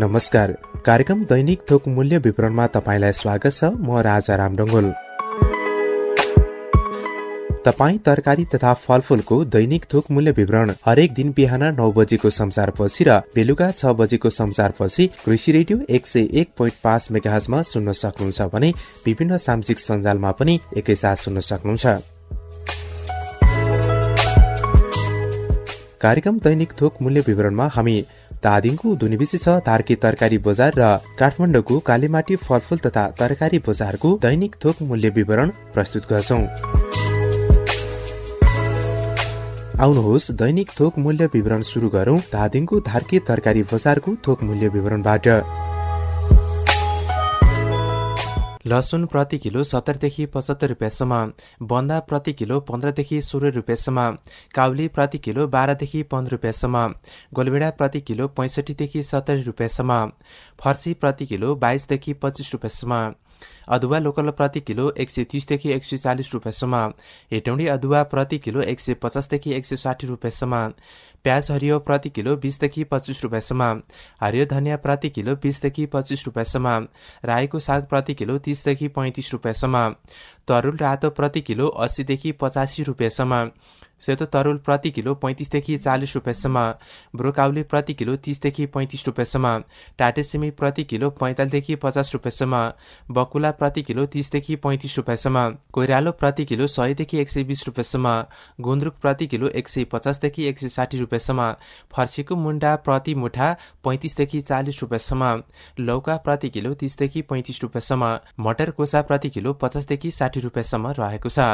नमस्कार कार्यक्रम दैनिक थोक मूल्य विवरणमा तपाईँलाई स्वागत छ म राजा रामडङ्गोल तपाई तरकारी तथा फलफुलको दैनिक थोक मूल्य विवरण हरेक दिन बिहान नौ बजेको संसारपछि र बेलुका छ बजेको संसारपछि कृषि रेडियो एक सय एक पोइन्ट पाँच मेगाजमा सुन्न सक्नुहुन्छ भने विभिन्न सामाजिक सञ्जालमा पनि एकैसाथ सुन्न सक्नुहुन्छ कार्यक्रम दैनिक थोक मूल्य विवरणमा हामी धादिङको धुनीबिसी छ धारकी तरकारी बजार र काठमाडौँको कालीमाटी फलफुल तथा तरकारी बजारको दैनिक थोक मूल्य विवरण प्रस्तुत गर्छौँ आउनुहोस् दैनिक थोक मूल्य विवरण सुरु गरौँ धादिङको धार्के तरकारी बजारको थोक मूल्य विवरणबाट लसुन प्रति किलो सत्तरदेखि पचहत्तर रुपियाँसम्म बन्दा प्रति किलो पन्ध्रदेखि सोह्र रुपियाँसम्म काउली प्रति किलो बाह्रदेखि पन्ध्र रुपियाँसम्म गोलभेडा प्रति किलो पैँसठीदेखि सत्तरी रुपियाँसम्म फर्सी प्रति किलो बाइसदेखि पच्चिस रुपियाँसम्म अदुवा लोकल प्रति किलो एक सय तिसदेखि एक सय चालिस रुपियाँसम्म हेटौँडी अदुवा प्रति किलो एक सय पचासदेखि एक सय साठी रुपियाँसम्म प्याज हरियो प्रति किलो बिसदेखि पच्चिस रुपियाँसम्म हरियो धनियाँ प्रति किलो बिसदेखि पच्चिस रुपियाँसम्म रायोको साग प्रति किलो तिसदेखि पैँतिस रुपियाँसम्म तरुल रातो प्रति किलो अस्सीदेखि पचासी रुपियाँसम्म सेतो तरुल प्रति किलो पैँतिसदेखि चालिस रुपियाँसम्म ब्रोकाउली प्रति किलो तिसदेखि पैँतिस रुपियाँसम्म सिमी प्रति किलो पैँतालिसदेखि पचास रुपियाँसम्म बकुला प्रति किलो तिसदेखि पैँतिस रुपियाँसम्म कोइरालो प्रति किलो सयदेखि एक सय बिस रुपियाँसम्म गुन्द्रुक प्रति किलो एक सय पचासदेखि एक सय साठी रुपियाँसम्म फर्सीको मुन्डा प्रति मुठा पैँतिसदेखि चालिस रुपियाँसम्म लौका प्रति किलो तिसदेखि पैँतिस रुपियाँसम्म मटर कोसा प्रति किलो पचासदेखि साठी रुपियाँसम्म रहेको छ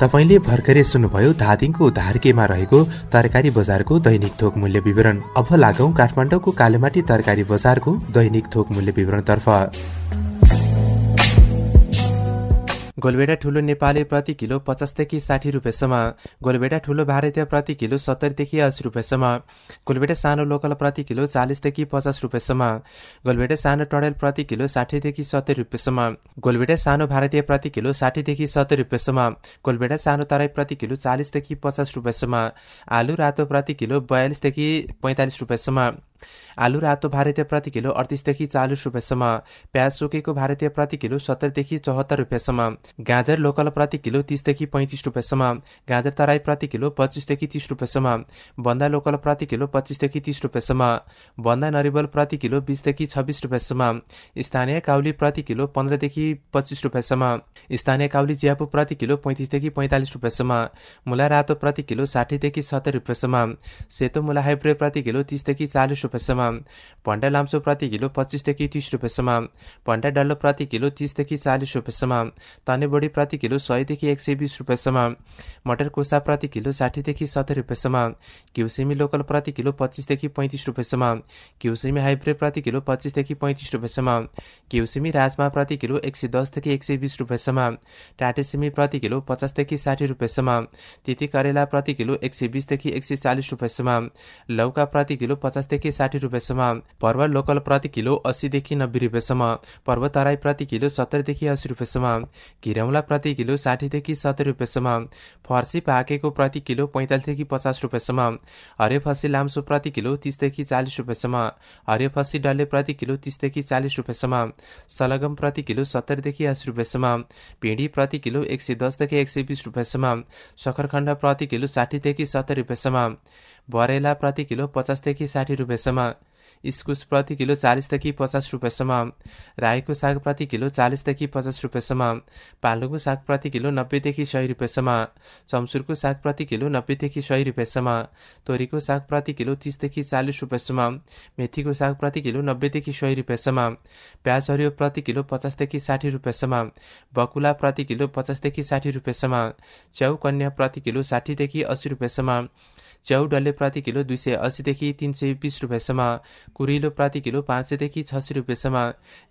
तपाईँले भर्खरै सुन्नुभयो धादिङको धारकेमा रहेको तरकारी बजारको दैनिक थोक मूल्य विवरण अब लागौं काठमाडौँको कालेमाटी तरकारी बजारको दैनिक थोक मूल्य विवरणतर्फ गोलबेडा ठुलो नेपाली प्रति किलो पचासदेखि साठी रुपियाँसम्म गोलबेडा ठुलो भारतीय प्रति किलो सत्तरीदेखि असी रुपियाँसम्म गोलबेडा सानो लोकल प्रति किलो चालिसदेखि पचास रुपियाँसम्म गोलबेडा सानो टडेल प्रति किलो साठीदेखि सत्तरी रुपियाँसम्म गोलबेडा सानो भारतीय प्रति किलो साठीदेखि सत्तरी रुपियाँसम्म गोलबेडा सानो तराई प्रति किलो चालिसदेखि पचास रुपियाँसम्म आलु रातो प्रति किलो बयालिसदेखि पैँतालिस रुपियाँसम्म आलु रातो भारतीय प्रति किलो अडतिसदेखि चालिस रुपियाँसम्म प्याज सुकेको भारतीय प्रति किलो सत्तरदेखि चौहत्तर रुपियाँसम्म गाजर लोकल प्रति किलो तिसदेखि पैँतिस रुपियाँसम्म गाजर तराई प्रति किलो पच्चिसदेखि तिस रुपियाँसम्म बन्दा लोकल प्रति किलो पच्चिसदेखि तिस रुपियाँसम्म बन्दा नरिवल प्रति किलो बिसदेखि छब्बिस रुपियाँसम्म स्थानीय काउली प्रति किलो पन्ध्रदेखि पच्चिस रुपियाँसम्म स्थानीय काउली ज्यापु प्रति किलो पैँतिसदेखि पैँतालिस रुपियाँसम्म मुला रातो प्रति किलो साठीदेखि सत्तर रुपियाँसम्म सेतो मुला हाइब्रिड प्रति किलो तिसदेखि चालिस रुपियाँसम्म भन्डा लाम्चो प्रति किलो पच्चिसदेखि तिस रुपियाँसम्म भन्डा डल्लो प्रति किलो तिसदेखि चालिस रुपियाँसम्म बढी प्रति किलो सयदेखि एक सय बिस रुपियाँसम्म मटर कोसा प्रति किलो साठीदेखि सत्तर रुपियाँसम्म घिउसिमी लोकल प्रति किलो पच्चिसदेखि पैँतिस रुपियाँसम्म घिउसिमी हाइब्रिड प्रति किलो पच्चिसदेखि पैँतिस रुपियाँसम्म घिउसिमी राजमा प्रति किलो एक सय दसदेखि एक सय बिस रुपियाँसम्म टाटे सिमी प्रति किलो पचासदेखि साठी रुपियाँसम्म तिती करेला प्रति किलो एक सय बिसदेखि एक सय चालिस रुपियाँसम्म लौका प्रति किलो पचासदेखि साठी रुपियाँसम्म पर्व लोकल प्रति किलो अस्सीदेखि नब्बे रुपियाँसम्म पर्व तराई प्रति किलो सत्तरदेखि अस्सी रुपियाँसम्म घिरौँला प्रति किलो साठीदेखि सत्तर रुपियाँसम्म फर्सी पाकेको प्रति किलो पैँतालिसदेखि पचास रुपियाँसम्म हरियो फर्सी लाम्सो प्रति किलो तिसदेखि चालिस रुपियाँसम्म हरियो फर्सी डल्ले प्रति किलो तिसदेखि चालिस रुपियाँसम्म सलगम प्रति किलो सत्तरदेखि अस्सी रुपियाँसम्म भिँडी प्रति किलो एक सय दसदेखि एक सय बिस रुपियाँसम्म सखरखण्ड प्रति किलो साठीदेखि सत्तर रुपियाँसम्म भरेला प्रति किलो पचासदेखि साठी रुपियाँसम्म इस्कुस प्रति किलो चालिसदेखि पचास रुपियाँसम्म रायोको साग प्रति किलो चालिसदेखि पचास रुपियाँसम्म पालुको साग प्रति किलो नब्बेदेखि सय रुपियाँसम्म चम्सुरको साग प्रति किलो नब्बेदेखि सय रुपियाँसम्म तोरीको साग प्रति किलो तिसदेखि चालिस रुपियाँसम्म मेथीको साग प्रति किलो नब्बेदेखि सय रुपियाँसम्म प्याज हरियो प्रति किलो पचासदेखि साठी रुपियाँसम्म बकुला प्रति किलो पचासदेखि साठी रुपियाँसम्म च्याउ कन्या प्रति किलो साठीदेखि अस्सी रुपियाँसम्म च्याउ डल्ले प्रति किलो दुई सय अस्सीदेखि तिन सय बिस रुपियाँसम्म कुरिलो प्रति किलो पाँच सयदेखि छ सय रुपियाँसम्म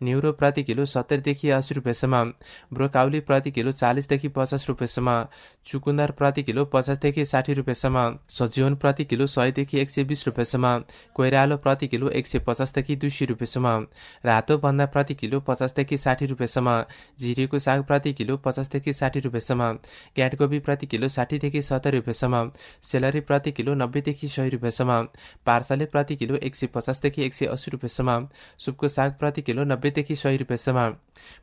न्युरो प्रति किलो सत्तरीदेखि अस्सी रुपियाँसम्म ब्रोकाउली प्रति किलो चालिसदेखि पचास रुपियाँसम्म चुकुन्दर प्रति किलो पचासदेखि साठी रुपियाँसम्म सजीवन प्रति किलो सयदेखि एक सय बिस रुपियाँसम्म कोइरालो प्रति किलो एक सय पचासदेखि दुई सय रुपियाँसम्म रातो बन्दा प्रति किलो पचासदेखि साठी रुपियाँसम्म जिरेको साग प्रति किलो पचासदेखि साठी रुपियाँसम्म ग्याटकोपी प्रति किलो साठीदेखि सत्तर रुपियाँसम्म सेलरी प्रति किलो नब्बेदेखि सय रुपियाँसम्म पार्सले प्रति किलो एक सय पचासदेखि एकदेखि एक सय अस्सी रुपियाँसम्म सुपको साग प्रति किलो नब्बेदेखि सय रुपियाँसम्म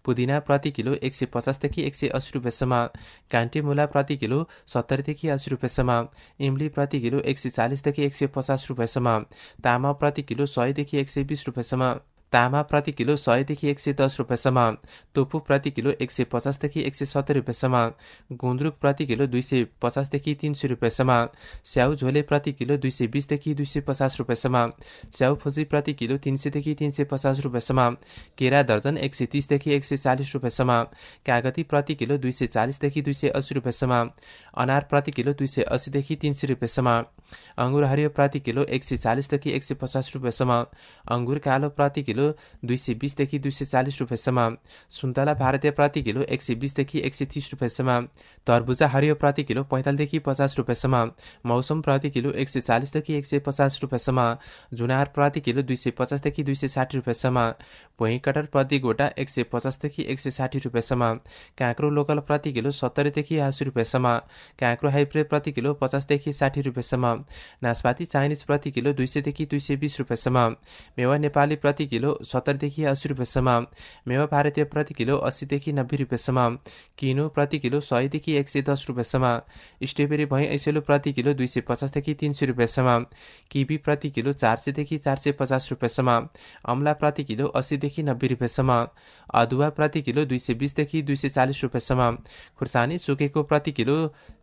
पुदिना प्रति किलो एक सय पचासदेखि एक सय अस्सी रुपियाँसम्म कान्टी मुला प्रति किलो सत्तरीदेखि अस्सी रुपियाँसम्म इम्ली प्रति किलो एक सय चालिसदेखि एक सय पचास रुपियाँसम्म तामा प्रति किलो सयदेखि एक सय बिस रुपियाँसम्म तामा प्रति किलो सयदेखि एक सय दस रुपियाँसम्म तोफु प्रति किलो एक सय पचासदेखि एक सय सत्तर रुपियाँसम्म गुन्द्रुक प्रति किलो दुई सय पचासदेखि तिन सय रुपियाँसम्म स्याउ झोले प्रति किलो दुई सय बिसदेखि दुई सय पचास रुपियाँसम्म स्याउ फुजी प्रति किलो तिन सयदेखि तिन सय पचास रुपियाँसम्म केरा दर्जन एक सय तिसदेखि एक सय चालिस रुपियाँसम्म कागती प्रति किलो दुई सय चालिसदेखि दुई सय अस्सी रुपियाँसम्म अनार प्रति किलो दुई सय अस्सीदेखि तिन सय रुपियाँसम्म अङ्गुर हरियो प्रति किलो एक सय चालिसदेखि एक सय पचास रुपियाँसम्म अङ्गुर कालो प्रति किलो किलो दुई सय बिसदेखि दुई सय चालिस रुपियाँसम्म सुन्तला भारतीय प्रति किलो एक सय बिसदेखि एक सय तिस रुपियाँसम्म तरबुजा हरियो प्रति किलो पैँतालिसदेखि पचास रुपियाँसम्म मौसम प्रति किलो एक सय चालिसदेखि एक सय पचास रुपियाँसम्म जुनार प्रति किलो दुई सय पचासदेखि दुई सय साठी रुपियाँसम्म भुइँ कटर प्रति गोटा एक सय पचासदेखि एक सय साठी रुपियाँसम्म काँक्रो लोकल प्रति किलो सत्तरीदेखि असी रुपियाँसम्म काँक्रो हाइब्रिड प्रति किलो पचासदेखि साठी रुपियाँसम्म नासपाती चाइनिज प्रति किलो दुई सयदेखि दुई सय बिस रुपियाँसम्म मेवा नेपाली प्रति किलो किलो सत्तरीदेखि अस्सी रुपियाँसम्म मेवा भारतीय प्रति किलो अस्सीदेखि नब्बे रुपियाँसम्म किनो प्रति किलो सयदेखि एक सय दस रुपियाँसम्म स्ट्रबेरी भई ऐसेलो प्रति किलो दुई सय पचासदेखि तिन सय रुपियाँसम्म किवी प्रति किलो चार सयदेखि चार सय पचास रुपियाँसम्म अम्ला प्रति किलो अस्सीदेखि नब्बे रुपियाँसम्म अदुवा प्रति किलो दुई सय बिसदेखि दुई सय चालिस रुपियाँसम्म खुर्सानी सुकेको प्रति किलो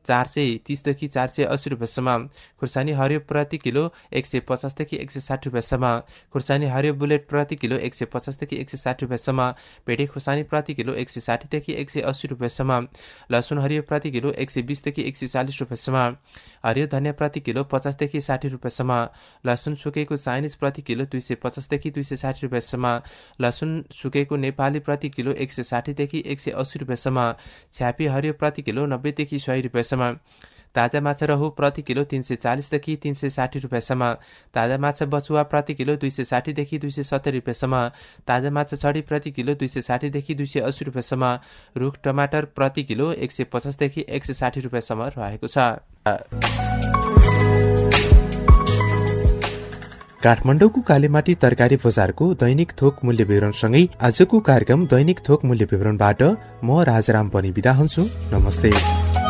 चार सय तिसदेखि चार सय अस्सी रुपियाँसम्म खुर्सानी हरियो प्रति किलो एक सय पचासदेखि एक सय साठी रुपियाँसम्म खुर्सानी हरियो बुलेट प्रति किलो एक सय पचासदेखि एक सय साठी रुपियाँसम्म भेटे खुर्सानी प्रति किलो एक सय साठीदेखि एक सय अस्सी रुपियाँसम्म लसुन हरियो प्रति किलो एक सय बिसदेखि एक सय चालिस रुपियाँसम्म हरियो धनियाँ प्रति किलो पचासदेखि साठी रुपियाँसम्म लसुन सुकेको चाइनिज प्रति किलो दुई सय पचासदेखि दुई सय साठी रुपियाँसम्म लसुन सुकेको नेपाली प्रति किलो एक सय साठीदेखि एक सय अस्सी रुपियाँसम्म छ्यापी हरियो प्रति किलो नब्बेदेखि सय रुपियाँसम्म रुपियाँसम्म ताजा माछा रहु प्रति किलो तिन सय चालिसदेखि तिन सय साठी रुपियाँसम्म ताजा माछा बचुवा प्रति किलो दुई सय साठीदेखि दुई सय सत्तरी रुपियाँसम्म ताजा माछा छडी प्रति किलो दुई सय साठीदेखि दुई सय अस्सी रुपियाँसम्म रुख टमाटर प्रति किलो एक सय पचासदेखि एक सय साठी रुपियाँसम्म रहेको छ काठमाडौँको कालीमाटी तरकारी बजारको दैनिक थोक मूल्य विवरणसँगै आजको कार्यक्रम दैनिक थोक मूल्य विवरणबाट म राजाराम पनि बिदा हुन्छु नमस्ते